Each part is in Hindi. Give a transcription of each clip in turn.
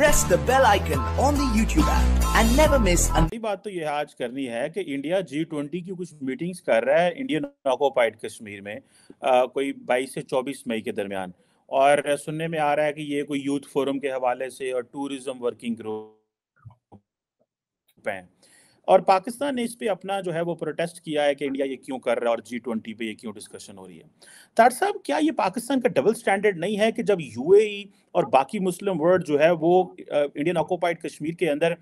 press the bell icon on the YouTube app and never miss an... बात तो यह आज करनी है कि इंडिया जी ट्वेंटी की कुछ मीटिंग्स कर रहा है इंडियन ऑक्यूपाइड कश्मीर में आ, कोई 22 से 24 मई के दरमियान और सुनने में आ रहा है कि ये कोई यूथ फोरम के हवाले से और टूरिज्म वर्किंग ग्रुप हैं और पाकिस्तान ने इस पर अपना जो है वो प्रोटेस्ट किया है कि इंडिया ये क्यों कर रहा है और जी ट्वेंटी पे ये क्यों डिस्कशन हो रही है तार साहब क्या ये पाकिस्तान का डबल स्टैंडर्ड नहीं है कि जब यूएई e और बाकी मुस्लिम वर्ल्ड जो है वो इंडियन ऑक्यूपाइड कश्मीर के अंदर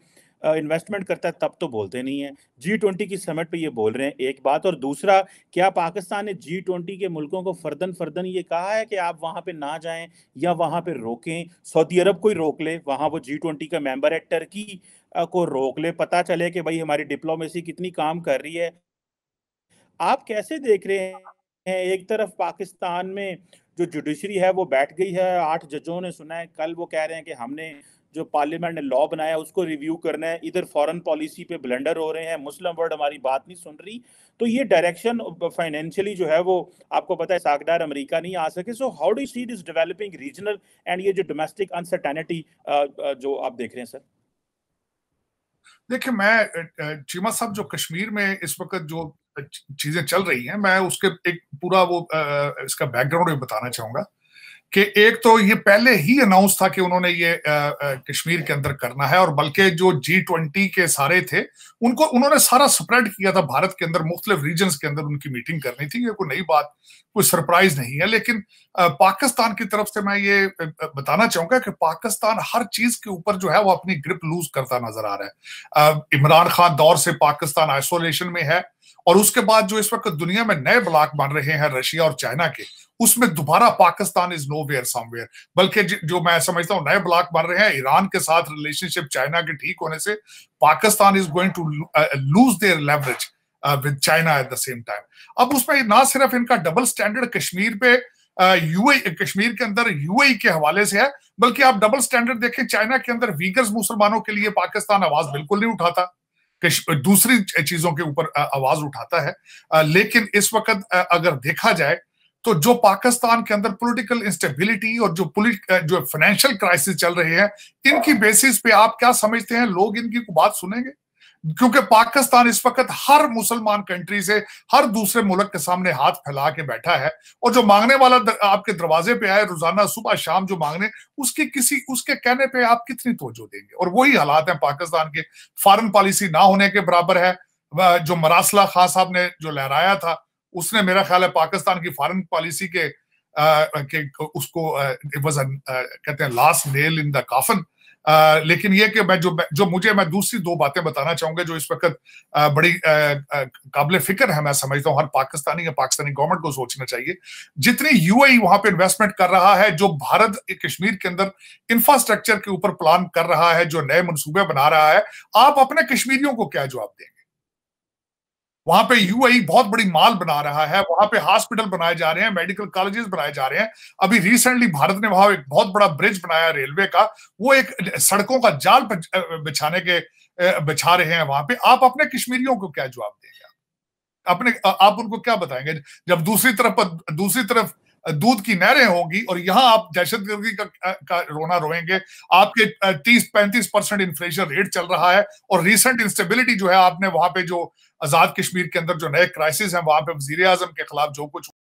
इन्वेस्टमेंट करता है तब तो बोलते नहीं है जी ट्वेंटी की समिट पे ये बोल रहे हैं एक बात और दूसरा क्या पाकिस्तान ने जी ट्वेंटी के मुल्कों को फर्दन फर्दन ये कहा है कि आप वहाँ पे ना जाएं या वहाँ पे रोकें सऊदी अरब कोई रोक ले वहाँ वो जी ट्वेंटी का मेंबर है टर्की को रोक ले पता चले कि भाई हमारी डिप्लोमेसी कितनी काम कर रही है आप कैसे देख रहे हैं एक तरफ पाकिस्तान में जो जुडिशरी है वो बैठ गई है आठ जजों ने सुना है कल वो कह रहे हैं कि हमने जो पार्लियामेंट ने लॉ बनाया उसको रिव्यू करना है इधर फॉरेन पॉलिसी पे ब्लेंडर हो रहे हैं मुस्लिम वर्ल्ड हमारी बात नहीं सुन रही तो ये डायरेक्शन फाइनेंशियली जो है वो आपको पता है सागदार अमेरिका नहीं आ सके so how do see this developing regional and ये जो डोमेस्टिक अनसर्टेनिटी जो आप देख रहे हैं सर देखिए मैं चीमा साहब जो कश्मीर में इस वक्त जो चीजें चल रही हैं मैं उसके एक पूरा वो इसका बैकग्राउंड भी बताना चाहूंगा कि एक तो ये पहले ही अनाउंस था कि उन्होंने ये कश्मीर के अंदर करना है और बल्कि जो जी ट्वेंटी के सारे थे उनको उन्होंने सारा स्प्रेड किया था भारत के अंदर मुख्तलिफ रीजन के अंदर उनकी मीटिंग करनी थी ये कोई नई बात कोई सरप्राइज नहीं है लेकिन पाकिस्तान की तरफ से मैं ये बताना चाहूंगा कि पाकिस्तान हर चीज के ऊपर जो है वो अपनी ग्रिप लूज करता नजर आ रहा है इमरान खान दौर से पाकिस्तान आइसोलेशन में है और उसके बाद जो इस वक्त दुनिया में नए ब्लॉक बन रहे हैं रशिया और चाइना के उसमें दोबारा Pakistan is nowhere somewhere बल्कि जो मैं समझता हूँ नए ब्लॉक बन रहे हैं ईरान के साथ रिलेशनशिप चाइना के ठीक होने से Pakistan is going to lose their leverage with China at the same time अब उसमें ना सिर्फ इनका डबल स्टैंडर्ड कश्मीर पे यूए uh, कश्मीर के अंदर यूएई के हवाले से है बल्कि आप डबल स्टैंडर्ड देखें चाइना के अंदर वीगर्स मुसलमानों के लिए पाकिस्तान आवाज बिल्कुल नहीं उठाता दूसरी चीजों के ऊपर आवाज उठाता है लेकिन इस वक्त अगर देखा जाए तो जो पाकिस्तान के अंदर पॉलिटिकल इंस्टेबिलिटी और जो जो फाइनेंशियल क्राइसिस चल रही है इनकी बेसिस पे आप क्या समझते हैं लोग इनकी बात सुनेंगे क्योंकि पाकिस्तान इस वक्त हर मुसलमान कंट्री से हर दूसरे मुल्क के सामने हाथ फैला के बैठा है और जो मांगने वाला आपके दरवाजे पे आए रोजाना सुबह शाम जो मांगने उसके किसी उसके कहने पे आप कितनी तोजो देंगे और वही हालात हैं पाकिस्तान के फॉरन पॉलिसी ना होने के बराबर है जो मरासला खान साहब ने जो लहराया था उसने मेरा ख्याल है पाकिस्तान की फॉरन पॉलिसी के, आ, के उसको आ, कहते हैं last nail in the coffin लेकिन ये कि मैं जो जो मुझे मैं दूसरी दो बातें बताना चाहूंगा जो इस वक्त बड़ी काबिल फिक्र है मैं समझता हूँ हर पाकिस्तानी या पाकिस्तानी गवर्नमेंट को सोचना चाहिए जितनी यूएई e वहां पे इन्वेस्टमेंट कर रहा है जो भारत कश्मीर के अंदर इंफ्रास्ट्रक्चर के ऊपर प्लान कर रहा है जो नए मनसूबे बना रहा है आप अपने कश्मीरियों को क्या जवाब देंगे वहां पे यूएई e बहुत बड़ी माल बना रहा है वहां पे हॉस्पिटल बनाए जा रहे हैं मेडिकल कॉलेजेस बनाए जा रहे हैं अभी रिसेंटली भारत ने वहां एक बहुत बड़ा ब्रिज बनाया रेलवे का वो एक सड़कों का जाल बिछाने के बिछा रहे हैं वहां पे आप अपने कश्मीरियों को क्या जवाब देंगे अपने आप उनको क्या बताएंगे जब दूसरी तरफ दूसरी तरफ दूध की नहरें होंगी और यहाँ आप गर्दी का, का रोना रोएंगे आपके तीस पैंतीस परसेंट इन्फ्लेशन रेट चल रहा है और रिसेंट इंस्टेबिलिटी जो है आपने वहां पे जो आजाद कश्मीर के अंदर जो नए क्राइसिस हैं वहां पे वजीर आजम के खिलाफ जो कुछ